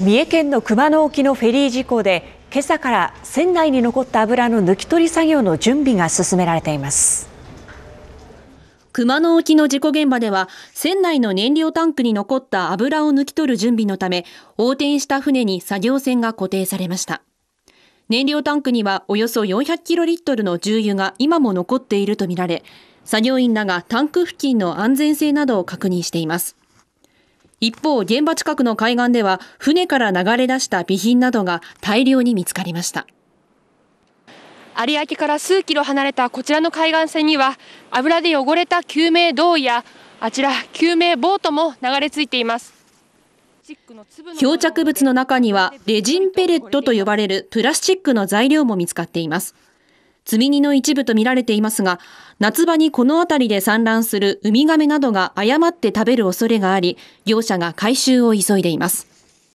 三重県の熊野沖のフェリー事故で今朝から船内に残った油の抜き取り作業の準備が進められています熊野沖の事故現場では船内の燃料タンクに残った油を抜き取る準備のため横転した船に作業船が固定されました燃料タンクにはおよそ400キロリットルの重油が今も残っているとみられ作業員らがタンク付近の安全性などを確認しています一方、現場近くの海岸では、船から流れ出した備品などが大量に見つかりました。有明から数キロ離れたこちらの海岸線には、油で汚れた救命胴衣や、あちら、救命ボートも流れ着いています。漂着物の中には、レジンペレットと呼ばれるプラスチックの材料も見つかっています。積み荷の一部とみられていますが、夏場にこの辺りで産卵するウミガメなどが誤って食べる恐れがあり、業者が回収を急いでいます。